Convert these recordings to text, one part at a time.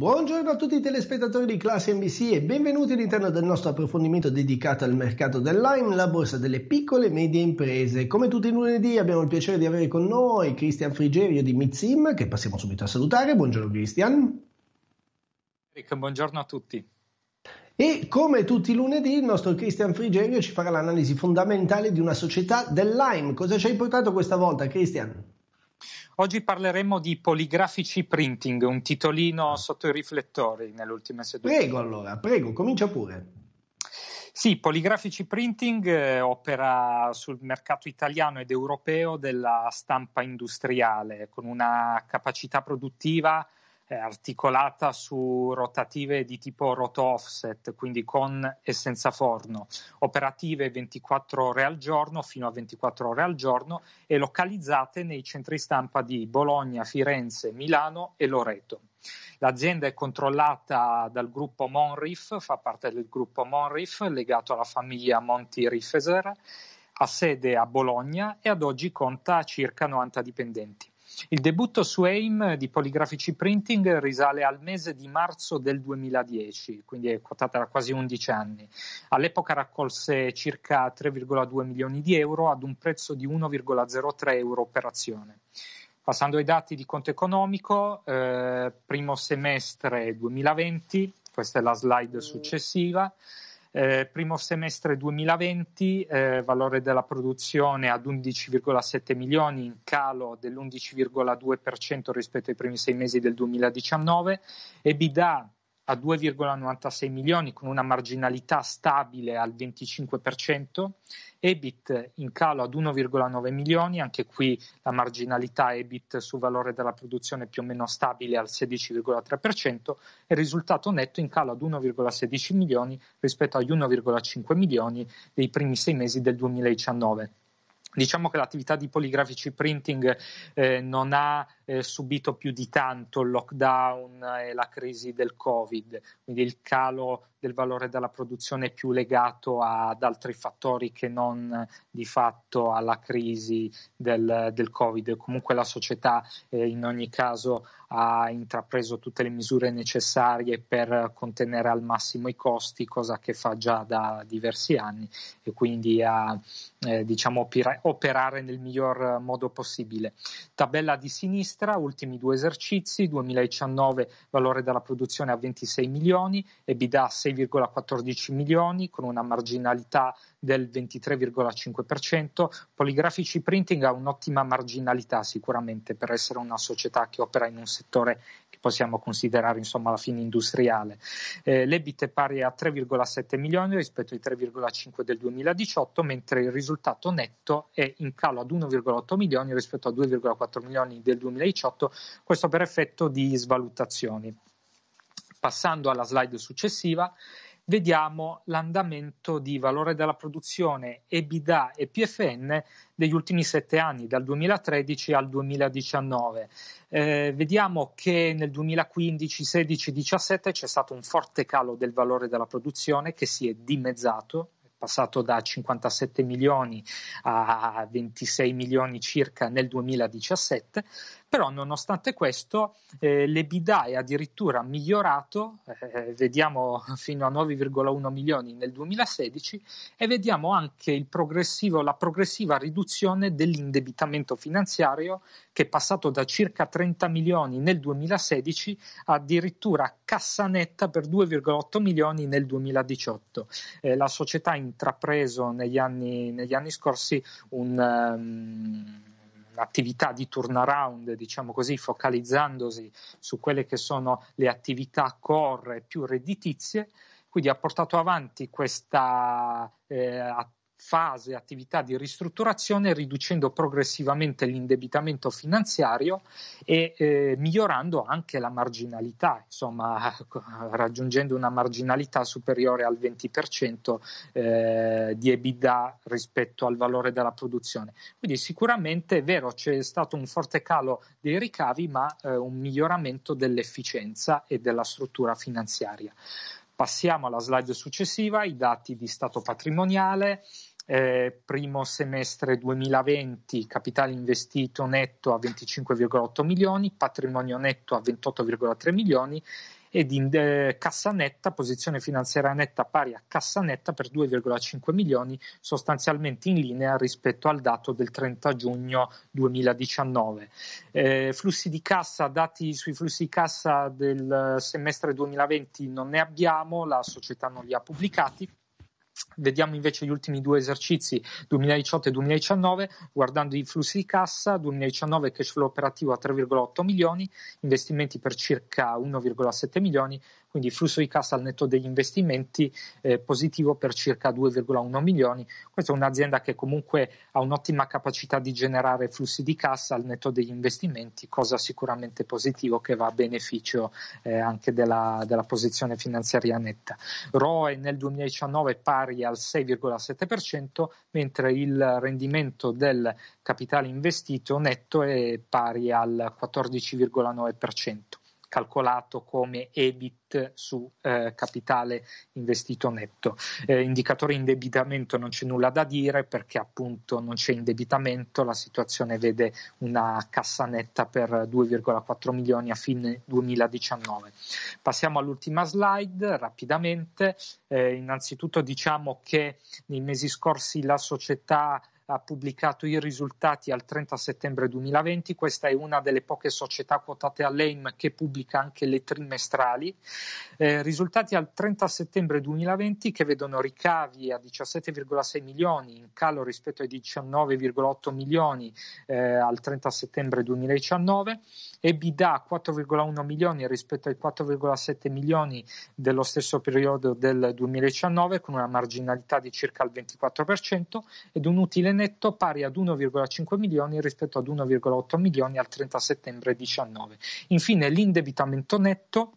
Buongiorno a tutti i telespettatori di Classe NBC e benvenuti all'interno del nostro approfondimento dedicato al mercato dell'AIM, la borsa delle piccole e medie imprese. Come tutti i lunedì abbiamo il piacere di avere con noi Cristian Frigerio di Mitzim, che passiamo subito a salutare. Buongiorno Cristian. Eric, buongiorno a tutti. E come tutti i lunedì il nostro Cristian Frigerio ci farà l'analisi fondamentale di una società dell'AIM. Cosa ci hai portato questa volta Cristian? Oggi parleremo di poligrafici printing, un titolino sotto i riflettori nell'ultima seduta. Prego allora, prego, comincia pure. Sì, Poligrafici Printing eh, opera sul mercato italiano ed europeo della stampa industriale con una capacità produttiva eh, articolata su rotative di tipo roto offset, quindi con e senza forno, operative 24 ore al giorno fino a 24 ore al giorno e localizzate nei centri stampa di Bologna, Firenze, Milano e Loreto. L'azienda è controllata dal gruppo Monrif, fa parte del gruppo Monrif legato alla famiglia Monti Rifeser, ha sede a Bologna e ad oggi conta circa 90 dipendenti. Il debutto su AIM di Poligrafici Printing risale al mese di marzo del 2010, quindi è quotata da quasi 11 anni. All'epoca raccolse circa 3,2 milioni di euro ad un prezzo di 1,03 euro per azione. Passando ai dati di conto economico, eh, primo semestre 2020, questa è la slide successiva, eh, primo semestre 2020, eh, valore della produzione ad 11,7 milioni, in calo dell'11,2% rispetto ai primi sei mesi del 2019, EBITDA a 2,96 milioni con una marginalità stabile al 25%, EBIT in calo ad 1,9 milioni, anche qui la marginalità EBIT su valore della produzione più o meno stabile al 16,3% e risultato netto in calo ad 1,16 milioni rispetto agli 1,5 milioni dei primi sei mesi del 2019. Diciamo che l'attività di poligrafici printing eh, non ha subito più di tanto il lockdown e la crisi del Covid, quindi il calo del valore della produzione è più legato ad altri fattori che non di fatto alla crisi del, del Covid. Comunque la società eh, in ogni caso ha intrapreso tutte le misure necessarie per contenere al massimo i costi, cosa che fa già da diversi anni e quindi a eh, diciamo, operare nel miglior modo possibile. Tabella di sinistra estera, ultimi due esercizi, 2019 valore della produzione a 26 milioni, EBITDA a 6,14 milioni con una marginalità del 23,5%, Poligrafici Printing ha un'ottima marginalità sicuramente per essere una società che opera in un settore che possiamo considerare insomma alla fine industriale. Eh, L'EBIT è pari a 3,7 milioni rispetto ai 3,5 del 2018, mentre il risultato netto è in calo ad 1,8 milioni rispetto a 2,4 milioni del 2018, questo per effetto di svalutazioni. Passando alla slide successiva, vediamo l'andamento di valore della produzione, EBITDA e PFN degli ultimi sette anni, dal 2013 al 2019. Eh, vediamo che nel 2015, 16, 17 c'è stato un forte calo del valore della produzione che si è dimezzato passato da 57 milioni a 26 milioni circa nel 2017 però nonostante questo eh, l'EBIDA è addirittura migliorato, eh, vediamo fino a 9,1 milioni nel 2016 e vediamo anche la progressiva riduzione dell'indebitamento finanziario che è passato da circa 30 milioni nel 2016 a addirittura cassa netta per 2,8 milioni nel 2018. Eh, la società ha intrapreso negli anni, negli anni scorsi un... Um, attività di turnaround, diciamo così, focalizzandosi su quelle che sono le attività core più redditizie, quindi ha portato avanti questa eh, attività fase attività di ristrutturazione riducendo progressivamente l'indebitamento finanziario e eh, migliorando anche la marginalità, insomma raggiungendo una marginalità superiore al 20% eh, di EBITDA rispetto al valore della produzione. Quindi sicuramente è vero c'è stato un forte calo dei ricavi ma eh, un miglioramento dell'efficienza e della struttura finanziaria. Passiamo alla slide successiva, i dati di stato patrimoniale eh, primo semestre 2020 capitale investito netto a 25,8 milioni, patrimonio netto a 28,3 milioni ed in eh, cassa netta, posizione finanziaria netta pari a cassa netta per 2,5 milioni, sostanzialmente in linea rispetto al dato del 30 giugno 2019. Eh, flussi di cassa, dati sui flussi di cassa del semestre 2020 non ne abbiamo, la società non li ha pubblicati, Vediamo invece gli ultimi due esercizi 2018 e 2019, guardando i flussi di cassa, 2019 cash flow operativo a 3,8 milioni, investimenti per circa 1,7 milioni, quindi flusso di cassa al netto degli investimenti eh, positivo per circa 2,1 milioni. Questa è un'azienda che comunque ha un'ottima capacità di generare flussi di cassa al netto degli investimenti, cosa sicuramente positiva che va a beneficio eh, anche della, della posizione finanziaria netta. ROE nel 2019 pare pari al 6,7%, mentre il rendimento del capitale investito netto è pari al 14,9% calcolato come EBIT su eh, capitale investito netto. Eh, indicatore indebitamento non c'è nulla da dire perché appunto non c'è indebitamento, la situazione vede una cassa netta per 2,4 milioni a fine 2019. Passiamo all'ultima slide rapidamente. Eh, innanzitutto diciamo che nei mesi scorsi la società ha pubblicato i risultati al 30 settembre 2020, questa è una delle poche società quotate all'EIM che pubblica anche le trimestrali, eh, risultati al 30 settembre 2020 che vedono ricavi a 17,6 milioni, in calo rispetto ai 19,8 milioni eh, al 30 settembre 2019, EBITDA 4,1 milioni rispetto ai 4,7 milioni dello stesso periodo del 2019 con una marginalità di circa il 24% ed un utile netto pari ad 1,5 milioni rispetto ad 1,8 milioni al 30 settembre 2019. Infine l'indebitamento netto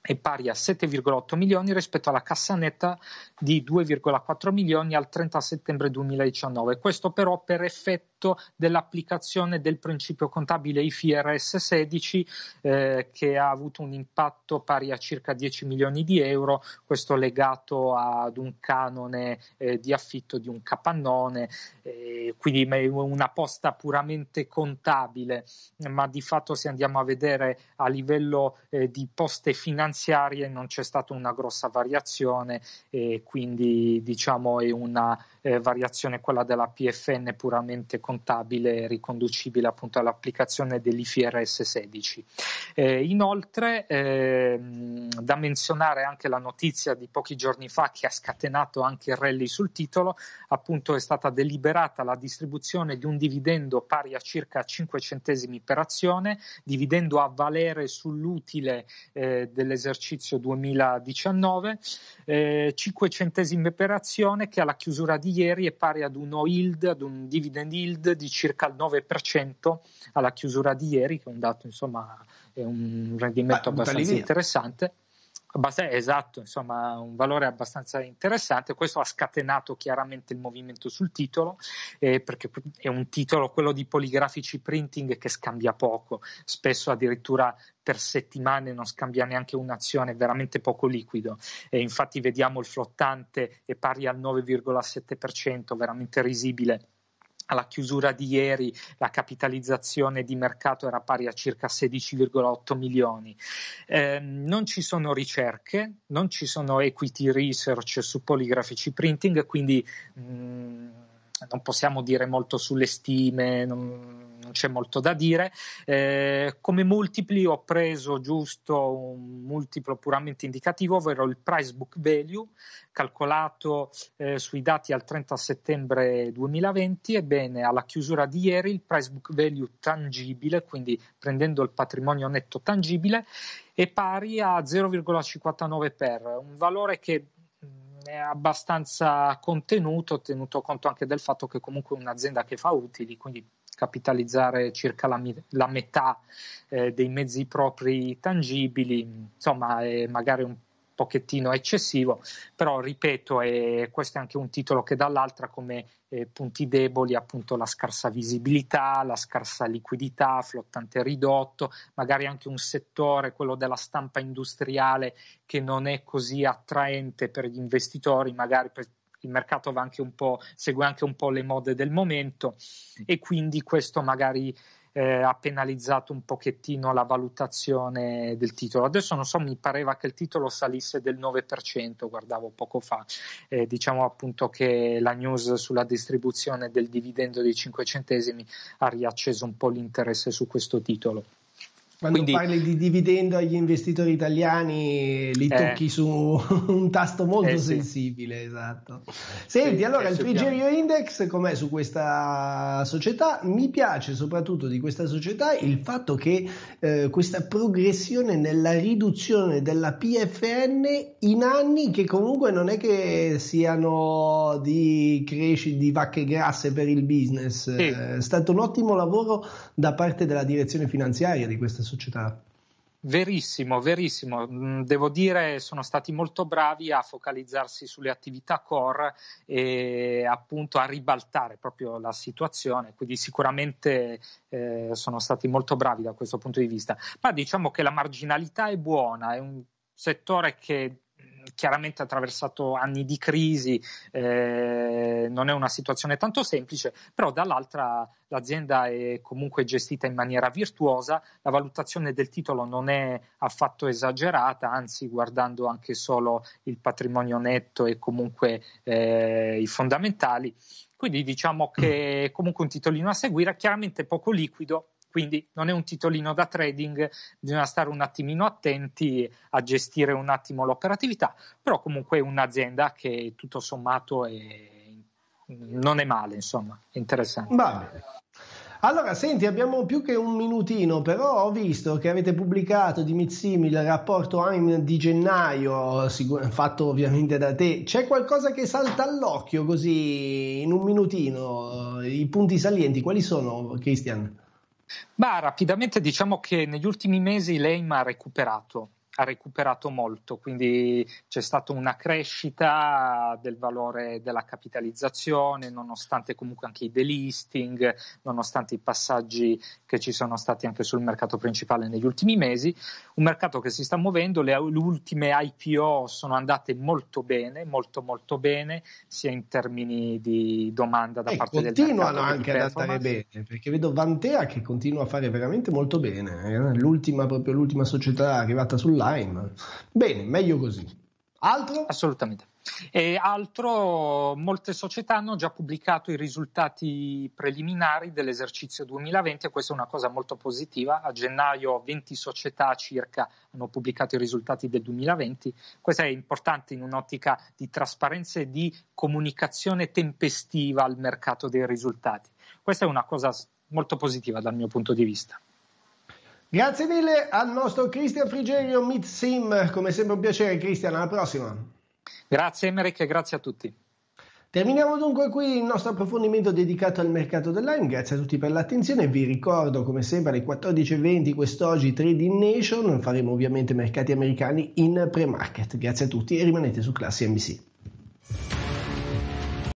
è pari a 7,8 milioni rispetto alla cassa netta di 2,4 milioni al 30 settembre 2019. Questo però per effetto effetto dell'applicazione del principio contabile IFRS 16 eh, che ha avuto un impatto pari a circa 10 milioni di euro, questo legato ad un canone eh, di affitto di un capannone, eh, quindi una posta puramente contabile, ma di fatto se andiamo a vedere a livello eh, di poste finanziarie non c'è stata una grossa variazione e quindi diciamo è una eh, variazione quella della PFN puramente contabile contabile riconducibile appunto all'applicazione dell'IFRS 16. Eh, inoltre eh, da menzionare anche la notizia di pochi giorni fa che ha scatenato anche il rally sul titolo, appunto è stata deliberata la distribuzione di un dividendo pari a circa 5 centesimi per azione, dividendo a valere sull'utile eh, dell'esercizio 2019, 5 eh, centesimi per azione che alla chiusura di ieri è pari ad uno yield, ad un dividend yield yield di circa il 9% alla chiusura di ieri, che è un dato, insomma, è un rendimento ah, abbastanza interessante. Eh, esatto, insomma, un valore abbastanza interessante. Questo ha scatenato chiaramente il movimento sul titolo, eh, perché è un titolo, quello di poligrafici printing, che scambia poco, spesso addirittura per settimane non scambia neanche un'azione, è veramente poco liquido. E infatti vediamo il flottante è pari al 9,7%, veramente risibile alla chiusura di ieri la capitalizzazione di mercato era pari a circa 16,8 milioni. Eh, non ci sono ricerche, non ci sono equity research su poligrafici printing, quindi mh, mm, cioè, non possiamo dire molto sulle stime, non, non c'è molto da dire. Eh, come multipli ho preso giusto un multiplo puramente indicativo, ovvero il price book value calcolato eh, sui dati al 30 settembre 2020. Ebbene, alla chiusura di ieri il price book value tangibile, quindi prendendo il patrimonio netto tangibile, è pari a 0,59 per, un valore che è abbastanza contenuto, tenuto conto anche del fatto che comunque è un'azienda che fa utili, quindi capitalizzare circa la, la metà eh, dei mezzi propri tangibili, insomma è magari un pochettino eccessivo, però ripeto, eh, questo è anche un titolo che dall'altra come eh, punti deboli appunto la scarsa visibilità, la scarsa liquidità, flottante ridotto, magari anche un settore, quello della stampa industriale, che non è così attraente per gli investitori, magari per, il mercato va anche un po', segue anche un po' le mode del momento e quindi questo magari eh, ha penalizzato un pochettino la valutazione del titolo. Adesso non so, mi pareva che il titolo salisse del 9%, guardavo poco fa. Eh, diciamo appunto che la news sulla distribuzione del dividendo dei 5 centesimi ha riacceso un po' l'interesse su questo titolo. Quando Quindi, parli di dividendo agli investitori italiani li eh. tocchi su un tasto molto eh sì. sensibile, esatto. Senti, sì, allora eh, il Frigerio Index com'è su questa società? Mi piace soprattutto di questa società il fatto che eh, questa progressione nella riduzione della PFN in anni che comunque non è che siano di crescita di vacche grasse per il business, sì. Eh, è stato un ottimo lavoro da parte della direzione finanziaria di questa società società. Verissimo, verissimo. Mm, devo dire sono stati molto bravi a focalizzarsi sulle attività core e appunto a ribaltare proprio la situazione, quindi sicuramente eh, sono stati molto bravi da questo punto di vista. Ma diciamo che la marginalità è buona, è un settore che chiaramente attraversato anni di crisi, eh, non è una situazione tanto semplice, però dall'altra l'azienda è comunque gestita in maniera virtuosa, la valutazione del titolo non è affatto esagerata, anzi guardando anche solo il patrimonio netto e comunque eh, i fondamentali, quindi diciamo che è comunque un titolino a seguire, chiaramente poco liquido quindi non è un titolino da trading, bisogna stare un attimino attenti a gestire un attimo l'operatività, però comunque è un'azienda che tutto sommato è non è male, insomma, è interessante. Vale. Allora, senti, abbiamo più che un minutino, però ho visto che avete pubblicato di Mizzimil il rapporto AIM di gennaio, fatto ovviamente da te. C'è qualcosa che salta all'occhio così in un minutino? Eh, I punti salienti quali sono, Christian? Ma rapidamente diciamo che negli ultimi mesi Leim ha recuperato ha recuperato molto, quindi c'è stata una crescita del valore della capitalizzazione, nonostante comunque anche i delisting, nonostante i passaggi che ci sono stati anche sul mercato principale negli ultimi mesi, un mercato che si sta muovendo, le, ultime IPO sono andate molto bene, molto molto bene, sia in termini di domanda da e parte del mercato. Continuano anche ad andare bene, perché vedo Vantea che continua a fare veramente molto bene, eh. l'ultima, proprio l'ultima società arrivata sull'aria time. Bene, meglio così. Altro? Assolutamente. E altro, molte società hanno già pubblicato i risultati preliminari dell'esercizio 2020 e questa è una cosa molto positiva. A gennaio 20 società circa hanno pubblicato i risultati del 2020. Questo è importante in un'ottica di trasparenza e di comunicazione tempestiva al mercato dei risultati. Questa è una cosa molto positiva dal mio punto di vista. Grazie mille al nostro Cristian Frigerio Mitsim, come sempre un piacere Cristian, alla prossima. Grazie Emerick e grazie a tutti. Terminiamo dunque qui il nostro approfondimento dedicato al mercato del Grazie a tutti per l'attenzione. Vi ricordo, come sempre, alle 14.20 quest'oggi Trading Nation. Faremo ovviamente mercati americani in pre-market. Grazie a tutti e rimanete su Classi NBC.